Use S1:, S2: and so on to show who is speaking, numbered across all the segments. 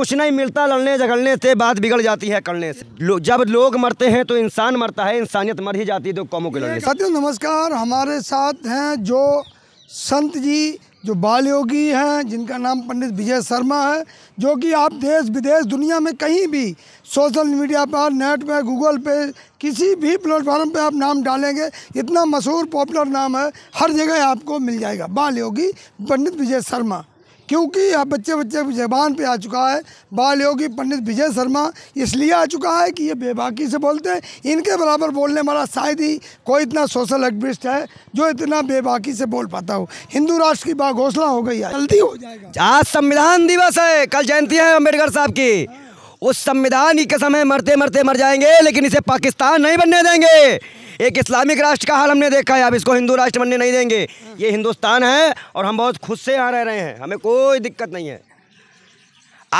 S1: कुछ नहीं मिलता लड़ने झगड़ने से बात बिगड़ जाती है करने से लो, जब लोग मरते हैं तो इंसान मरता है इंसानियत मर ही जाती है दो कौमों के लड़ने साथियों
S2: नमस्कार हमारे साथ हैं जो संत जी जो बाल योगी हैं जिनका नाम पंडित विजय शर्मा है जो कि आप देश विदेश दुनिया में कहीं भी सोशल मीडिया पर नेट पर गूगल पे किसी भी प्लेटफॉर्म पे आप नाम डालेंगे इतना मशहूर पॉपुलर नाम है हर जगह आपको मिल जाएगा बाल योगी पंडित विजय शर्मा क्योंकि यह बच्चे बच्चे जबान पे आ चुका है बाल योगी पंडित विजय शर्मा इसलिए आ चुका है कि ये बेबाकी से बोलते हैं इनके बराबर बोलने वाला शायद ही कोई इतना सोशल एक्टिविस्ट है जो इतना बेबाकी से बोल पाता
S1: हो हिंदू राष्ट्र की घोषणा हो गई है जल्दी हो जाएगा आज संविधान दिवस है कल जयंती है अम्बेडकर साहब की उस संविधान की कसम है मरते मरते मर जाएंगे लेकिन इसे पाकिस्तान नहीं बनने देंगे एक इस्लामिक राष्ट्र का हाल हमने देखा है अब इसको हिंदू राष्ट्र बनने नहीं देंगे ये हिंदुस्तान है और हम बहुत खुद से यहाँ रह रहे हैं हमें कोई दिक्कत नहीं है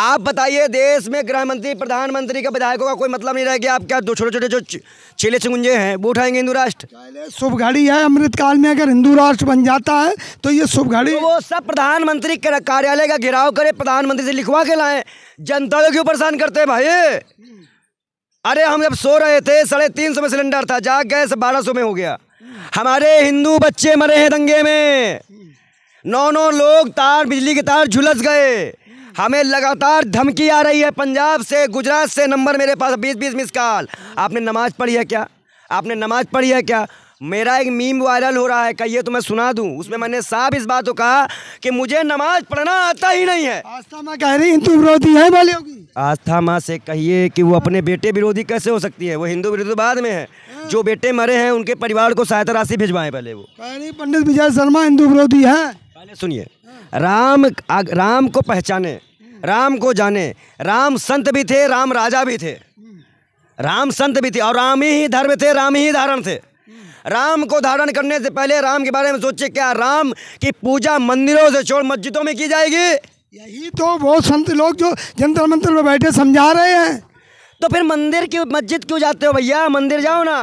S1: आप बताइए देश में गृह मंत्री प्रधानमंत्री के विधायकों का कोई मतलब नहीं रहेगा आप क्या दो छोटे छोटे जो चिले चिंगुंजे हैं वो उठाएंगे हिंदू राष्ट्र शुभ घड़ी है अमृतकाल में अगर हिंदू राष्ट्र बन जाता है तो ये शुभ घड़ी तो वो सब प्रधानमंत्री कार्यालय का घेराव करे प्रधानमंत्री से लिखवा के लाए जनता को क्यों परेशान करते हैं भाई अरे हम जब सो रहे थे साढ़े तीन सौ में सिलेंडर था जा गैस बारह सौ में हो गया हमारे हिंदू बच्चे मरे हैं दंगे में नौ नौ लोग तार बिजली के तार झुलस गए हमें लगातार धमकी आ रही है पंजाब से गुजरात से नंबर मेरे पास बीस बीस मिस कॉल आपने नमाज पढ़ी है क्या आपने नमाज पढ़ी है क्या मेरा एक मीम वायरल हो रहा है कहिए तो मैं सुना दूं उसमें मैंने साफ इस बात को कहा कि मुझे नमाज पढ़ना आता ही नहीं है आस्था माँ कह रही हिंदू विरोधी है वाले आस्था माँ से कहिए कि वो अपने बेटे विरोधी कैसे हो सकती है वो हिंदू विरोधी तो बाद में है हाँ। जो बेटे मरे हैं उनके परिवार को सहायता राशि भिजवाए पहले वो कह
S2: रही पंडित विजय शर्मा हिंदू
S1: विरोधी है पहले सुनिए राम राम को पहचाने राम को जाने राम संत भी थे राम राजा भी थे राम संत भी थे और राम ही धर्म थे राम ही धारण थे राम को धारण करने से पहले राम के बारे में सोचे क्या राम की पूजा मंदिरों से छोड़ मस्जिदों में की जाएगी यही तो बहुत संत लोग जो जंतर मंत्र में बैठे समझा रहे हैं तो फिर मंदिर क्यों मस्जिद क्यों जाते हो भैया मंदिर जाओ ना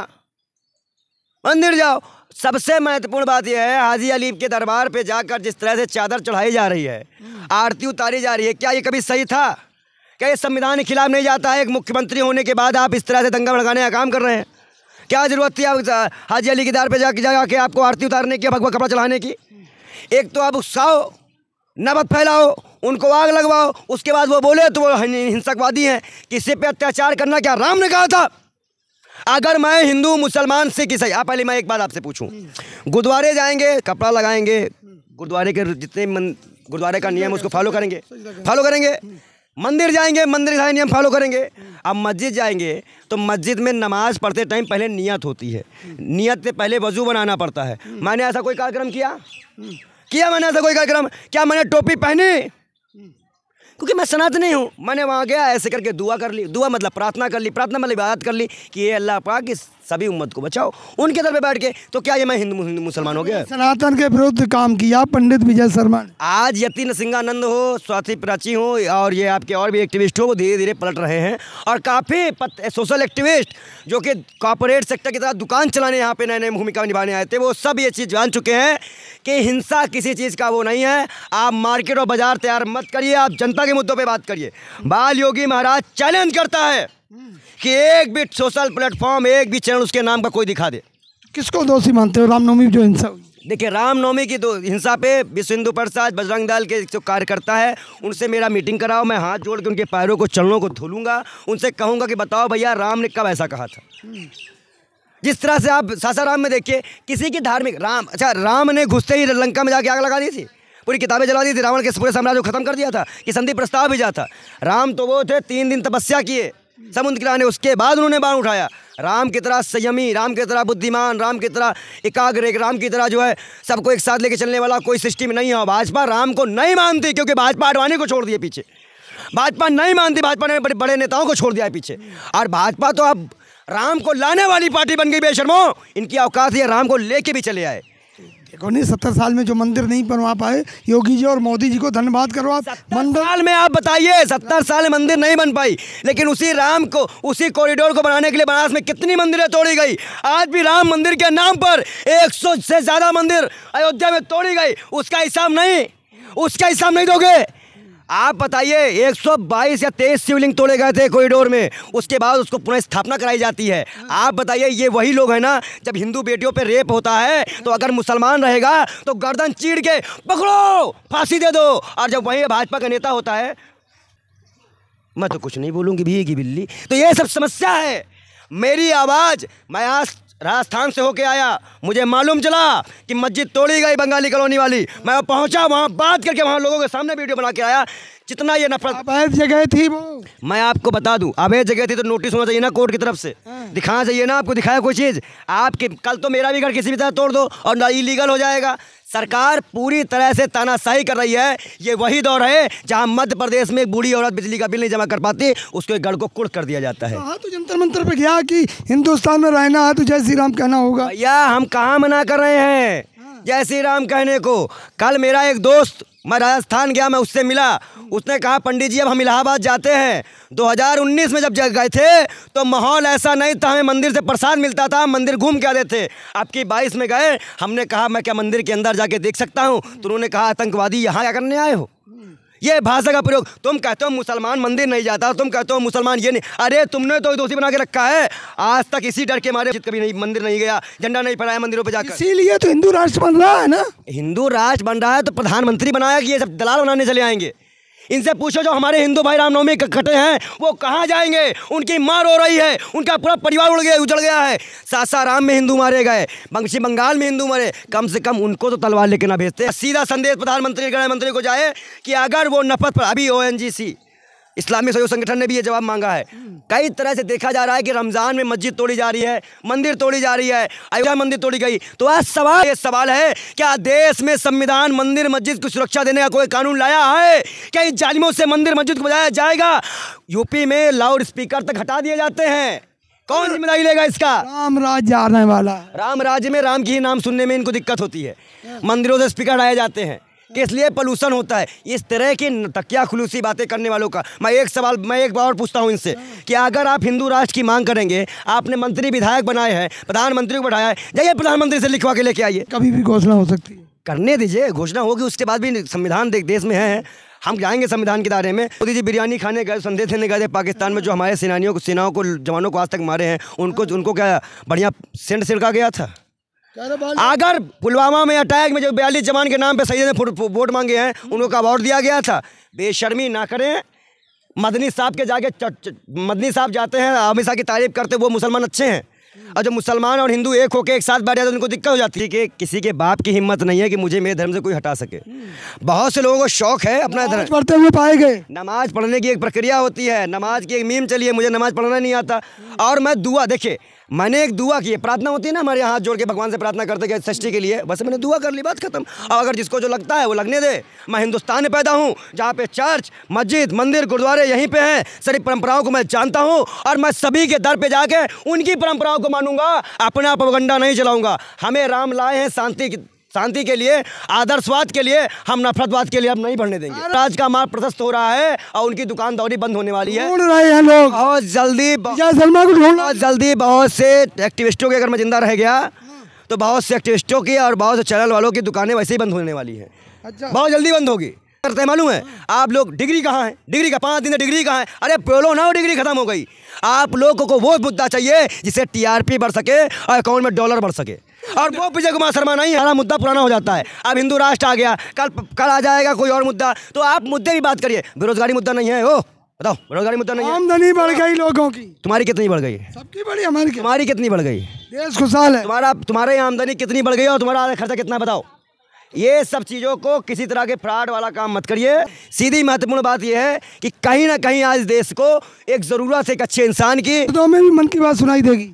S1: मंदिर जाओ सबसे महत्वपूर्ण बात यह है हाजी अलीब के दरबार पे जाकर जिस तरह से चादर चढ़ाई जा रही है हम्म। आरती उतारी जा रही है क्या ये कभी सही था क्या ये संविधान के खिलाफ नहीं जाता है एक मुख्यमंत्री होने के बाद आप इस तरह से दंगा भड़काने का काम कर रहे हैं क्या जरूरत थी आप हाजी अली के दार पर जाके जाके आपको आरती उतारने की भगवा कपड़ा चढ़ाने की एक तो आप उत्साह नबत फैलाओ उनको आग लगवाओ उसके बाद वो बोले तो वो हिंसकवादी हैं किसी पे अत्याचार करना क्या राम ने कहा था अगर मैं हिंदू मुसलमान सिख ईसाई आप पहले मैं एक बात आपसे पूछूं गुरुद्वारे जाएंगे कपड़ा लगाएंगे गुरुद्वारे के जितने मन गुरुद्वारे का नियम उसको फॉलो करेंगे फॉलो करेंगे मंदिर जाएंगे मंदिर का नियम फॉलो करेंगे अब मस्जिद जाएंगे तो मस्जिद में नमाज पढ़ते टाइम पहले नियत होती है नियत से पहले वजू बनाना पड़ता है मैंने ऐसा कोई कार्यक्रम किया किया मैंने ऐसा कोई कार्यक्रम क्या मैंने टोपी पहनी क्योंकि मैं सनातनी हूँ मैंने वहाँ गया ऐसे करके दुआ कर ली दुआ मतलब प्रार्थना कर ली प्रार्थना मतलब इबादत कर ली कि ये अल्लाह पाक इस सभी उम्मत को बचाओ उनके दर पे बैठ के तो क्या ये मैं हिंदू हिंदू मुसलमान हो गया
S2: सनातन के विरुद्ध काम किया पंडित विजय शर्मा
S1: आज यति सिंगानंद हो स्वाति प्राची हो और ये आपके और भी एक्टिविस्ट हो वो धीरे धीरे पलट रहे हैं और काफ़ी सोशल एक्टिविस्ट जो कि कॉपोरेट सेक्टर की तरह दुकान चलाने यहाँ पे नए नए भूमिका निभाने आए थे वो सब ये चीज़ जान चुके हैं कि हिंसा किसी चीज़ का वो नहीं है आप मार्केट और बाजार तैयार मत करिए आप जनता के मुद्दों पे बात करिए बाल योगी महाराज चैलेंज करता है कि एक भी सोशल प्लेटफॉर्म एक भी चैनल उसके नाम का कोई दिखा दे
S2: किसको दोषी मानते हो रामनवमी जो
S1: हिंसा देखिए रामनवमी की तो हिंसा पे विश्व हिंदू परिषद बजरंग दल के जो कार्यकर्ता है उनसे मेरा मीटिंग कराओ मैं हाथ जोड़ के उनके पैरों को चरणों को धुलूंगा उनसे कहूँगा कि बताओ भैया राम ने कब ऐसा कहा था जिस तरह से आप सासाराम में देखिए किसी की धार्मिक राम अच्छा राम ने घुसते ही लंका में जाके आग लगा दी थी पूरी किताबें जला दी थी रावण के पूरे साम्राज्य को खत्म कर दिया था कि संधि प्रस्ताव भेजा था राम तो वो थे तीन दिन तपस्या किए समुद्र किराने उसके बाद उन्होंने बाण उठाया राम की तरह संयमी राम की तरह बुद्धिमान राम की तरह एकाग्र राम की तरह जो है सबको एक साथ लेके चलने वाला कोई सिस्टम नहीं है भाजपा राम को नहीं मानती क्योंकि भाजपा आडवाणी को छोड़ दिए पीछे भाजपा नहीं मानती भाजपा ने बड़े बड़े नेताओं को छोड़ दिया पीछे और भाजपा तो अब राम को लाने वाली पार्टी बन गई बेशर्मो इनकी औकात है राम को लेके भी चले आए देखो नहीं सत्तर साल में जो मंदिर नहीं बनवा पाए योगी जी और मोदी जी को धन्यवाद करवा मंदिर साल में आप बताइए सत्तर साल मंदिर नहीं बन पाई लेकिन उसी राम को उसी कॉरिडोर को बनाने के लिए बनारस में कितनी मंदिरें तोड़ी गई आज भी राम मंदिर के नाम पर सौ से ज़्यादा मंदिर अयोध्या में तोड़ी गई उसका हिसाब नहीं उसका हिसाब नहीं दोगे आप बताइए 122 या 23 शिवलिंग तोड़े गए थे कॉरिडोर में उसके बाद उसको पुनः स्थापना कराई जाती है आप बताइए ये वही लोग हैं ना जब हिंदू बेटियों पे रेप होता है तो अगर मुसलमान रहेगा तो गर्दन चीर के पकड़ो फांसी दे दो और जब वही भाजपा का नेता होता है मैं तो कुछ नहीं बोलूँगी भी बिल्ली तो ये सब समस्या है मेरी आवाज़ मैं आज राजस्थान से होके आया मुझे मालूम चला कि मस्जिद तोड़ी गई बंगाली कॉलोनी वाली मैं पहुंचा वहां बात करके वहां लोगों के सामने वीडियो बना के आया जितना ये नफरत अवैध जगह थी वो मैं आपको बता दूं अवैध जगह थी तो नोटिस होना चाहिए ना कोर्ट की तरफ से हाँ। दिखाना चाहिए ना आपको दिखाया कोई चीज़ आपके कल तो मेरा भी घर किसी भी तरह तोड़ दो और इलीगल हो जाएगा सरकार पूरी तरह से तानाशाही कर रही है ये वही दौर है जहां मध्य प्रदेश में एक बूढ़ी औरत बिजली का बिल नहीं जमा कर पाती उसके गढ़ को कुड़ कर दिया जाता है
S2: तो जंतर मंत्र पे गया कि हिंदुस्तान में रहना
S1: है तो जय श्री राम कहना होगा या हम कहाँ मना कर रहे हैं हाँ। जय श्री राम कहने को कल मेरा एक दोस्त मैं राजस्थान गया मैं उससे मिला उसने कहा पंडित जी अब हम इलाहाबाद जाते हैं 2019 में जब गए थे तो माहौल ऐसा नहीं था हमें मंदिर से प्रसाद मिलता था हम मंदिर घूम के आते थे आपकी बाईस में गए हमने कहा मैं क्या मंदिर के अंदर जाके देख सकता हूँ तो उन्होंने कहा आतंकवादी यहाँ क्या करने आए हो ये भाषा का प्रयोग तुम कहते हो मुसलमान मंदिर नहीं जाता तुम कहते हो मुसलमान ये नहीं अरे तुमने तो दोषी बना के रखा है आज तक इसी डर के मारे कभी नहीं मंदिर नहीं गया झंडा नहीं फहराया मंदिरों पर जाकर इसीलिए तो हिंदू राष्ट्र बन रहा है ना हिंदू राष्ट्र बन रहा है तो प्रधानमंत्री बनाया कि ये सब दलाल बनाने चले आएंगे इनसे पूछो जो हमारे हिंदू भाई रामनवमी इकट्ठे हैं वो कहाँ जाएंगे उनकी मार रो रही है उनका पूरा परिवार उड़ गया उजड़ गया है सासाराम में हिंदू मारे गए पश्चिम बंगाल में हिंदू मरे कम से कम उनको तो तलवार लेके ना भेजते सीधा संदेश प्रधानमंत्री गृह मंत्री को जाए कि अगर वो नफरत पर अभी ओ एन जी सी इस्लामी सहयोग संगठन ने भी ये जवाब मांगा है कई तरह से देखा जा रहा है कि रमज़ान में मस्जिद तोड़ी जा रही है मंदिर तोड़ी जा रही है अयोध्या मंदिर तोड़ी गई तो आज सवाल ये सवाल है क्या देश में संविधान मंदिर मस्जिद को सुरक्षा देने का कोई कानून लाया है क्या इन जालिमों से मंदिर मस्जिद को बजाया जाएगा यूपी में लाउड स्पीकर तक हटा दिए जाते हैं कौन जिम्मेदारी लेगा इसका राम राज्य आने वाला राम राज्य में राम की ही नाम सुनने में इनको दिक्कत होती है मंदिरों से स्पीकर हटाए जाते हैं कि इसलिए पोलूषण होता है इस तरह की तकिया खुलूसी बातें करने वालों का मैं एक सवाल मैं एक बार पूछता हूँ इनसे कि अगर आप हिंदू राष्ट्र की मांग करेंगे आपने मंत्री विधायक बनाए हैं प्रधानमंत्री को बढ़ाया है जाइए प्रधानमंत्री से लिखवा के लेके आइए कभी भी घोषणा हो सकती है करने दीजिए घोषणा होगी उसके बाद भी संविधान देश में है हम जाएंगे संविधान के दायरे में मोदी जी बिरयानी खाने गए संदेश देने गए पाकिस्तान में जो हमारे सेनानियों को सेनाओं को जवानों को आज तक मारे हैं उनको उनको क्या बढ़िया सेंड सिड़का गया था
S2: अगर
S1: पुलवामा में अटैक में जो बयालीस जवान के नाम पे सैयद ने वोट मांगे हैं उनको अवार्ड दिया गया था बेशर्मी ना करें मदनी साहब के जाके च, च, मदनी साहब जाते हैं अमित शाह की तारीफ करते वो मुसलमान अच्छे हैं और जब मुसलमान और हिंदू एक होकर एक साथ बैठ जाते हैं तो उनको दिक्कत हो जाती है कि किसी के बाप की हिम्मत नहीं है कि मुझे मेरे धर्म से कोई हटा सके बहुत से लोगों को शौक है अपना धर्म पढ़ते हुए पाए गए नमाज पढ़ने की एक प्रक्रिया होती है नमाज की एक मीम चलिए मुझे नमाज पढ़ना नहीं आता और मैं दुआ देखिए मैंने एक दुआ की प्रार्थना होती है ना हमारे हाथ जोड़ के भगवान से प्रार्थना करते गए सृष्टि के लिए बस मैंने दुआ कर ली बात खत्म और अगर जिसको जो लगता है वो लगने दे मैं हिंदुस्तान में पैदा हूँ जहाँ पे चर्च मस्जिद मंदिर गुरुद्वारे यहीं पे हैं सारी परंपराओं को मैं जानता हूँ और मैं सभी के दर पर जाके उनकी परंपराओं को मानूंगा अपना पगंडा नहीं चलाऊंगा हमें राम लाए हैं शांति शांति के लिए आदर्शवाद के लिए हम नफरतवाद के लिए हम नहीं बढ़ने देंगे राज का मार्ग प्रशस्त हो रहा है और उनकी दुकानदारी बंद होने वाली है लोग बहुत जल्दी बहुत जल्दी बहुत से एक्टिविस्टों के अगर मैं जिंदा रह गया तो बहुत से एक्टिविस्टों की और बहुत से चैनल वालों की दुकानें वैसे ही बंद होने वाली है अच्छा। बहुत जल्दी बंद होगी करते हैं मालूम है आप लोग डिग्री कहाँ है डिग्री का पाँच दिन डिग्री कहाँ है अरे बोलो ना डिग्री खत्म हो गई आप लोगों को वो मुद्दा चाहिए जिससे टीआरपी बढ़ सके और अकाउंट में डॉलर बढ़ सके और वो विजय कुमार शर्मा नहीं हमारा मुद्दा पुराना हो जाता है अब हिंदू राष्ट्र आ गया कल कल आ जाएगा कोई और मुद्दा तो आप मुद्दे की बात करिए बेरोजगारी मुद्दा नहीं है ओ बताओ बेरोजगारी मुद्दा नहीं आमदनी बढ़ गई लोगों की तुम्हारी कितनी बढ़ गई सबकी बढ़ी हमारी तुम्हारी कितनी बढ़ गई देश खुशहाल है तुम्हारा तुम्हारी आमदनी कितनी बढ़ गई और तुम्हारा खर्चा कितना बताओ ये सब चीज़ों को किसी तरह के फ्रॉड वाला काम मत करिए सीधी महत्वपूर्ण बात यह है कि कहीं ना कहीं आज देश को एक ज़रूरत एक अच्छे इंसान की तो मन की बात सुनाई देगी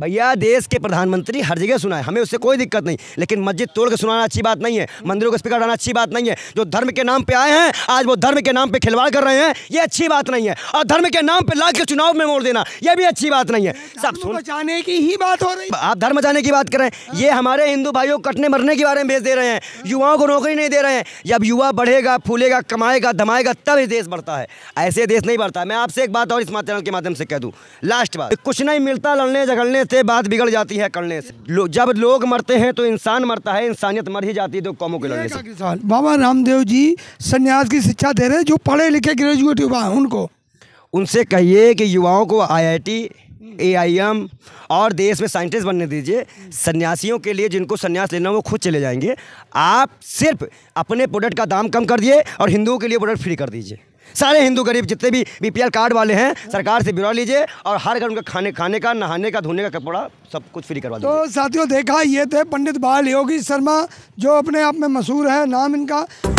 S1: भैया देश के प्रधानमंत्री हर जगह सुनाए हमें उससे कोई दिक्कत नहीं लेकिन मस्जिद तोड़ के सुनाना अच्छी बात नहीं है मंदिरों को स्पीकर उठाना अच्छी बात नहीं है जो धर्म के नाम पे आए हैं आज वो धर्म के नाम पे खिलवाड़ कर रहे हैं ये अच्छी बात नहीं है और धर्म के नाम पे ला के चुनाव में मोड़ देना ये भी अच्छी बात नहीं है
S2: सब सुन बचाने की ही बात हो
S1: रही है आप धर्म बचाने की बात करें ये हमारे हिंदू भाइयों को कटने मरने के बारे में भेज दे रहे हैं युवाओं को नौकरी नहीं दे रहे हैं जब युवा बढ़ेगा फूलेगा कमाएगा धमाएगा तब इस देश बढ़ता है ऐसे देश नहीं बढ़ता मैं आपसे एक बात और इस चैनल के माध्यम से कह दूँ लास्ट बात कुछ नहीं मिलता लड़ने झगड़ने से बात बिगड़ जाती है करने से लो, जब लोग मरते हैं तो इंसान मरता है इंसानियत मर ही जाती है तो कौमों के लड़ने से बाबा रामदेव जी सन्यास की शिक्षा दे रहे जो पढ़े लिखे ग्रेजुएट युवा हैं उनको उनसे कहिए कि युवाओं को आईआईटी एआईएम और देश में साइंटिस्ट बनने दीजिए सन्यासियों के लिए जिनको सन्यास लेना वो खुद चले जाएंगे आप सिर्फ अपने प्रोडक्ट का दाम कम कर दिए और हिंदुओं के लिए प्रोडक्ट फ्री कर दीजिए सारे हिंदू गरीब जितने भी बीपीएल कार्ड वाले हैं सरकार से बिरा लीजिए और हर घर उनका खाने खाने का नहाने का धोने का कपड़ा सब कुछ फ्री करवा तो
S2: साथियों देखा ये थे पंडित बाल योगी शर्मा जो अपने आप में मशहूर है नाम इनका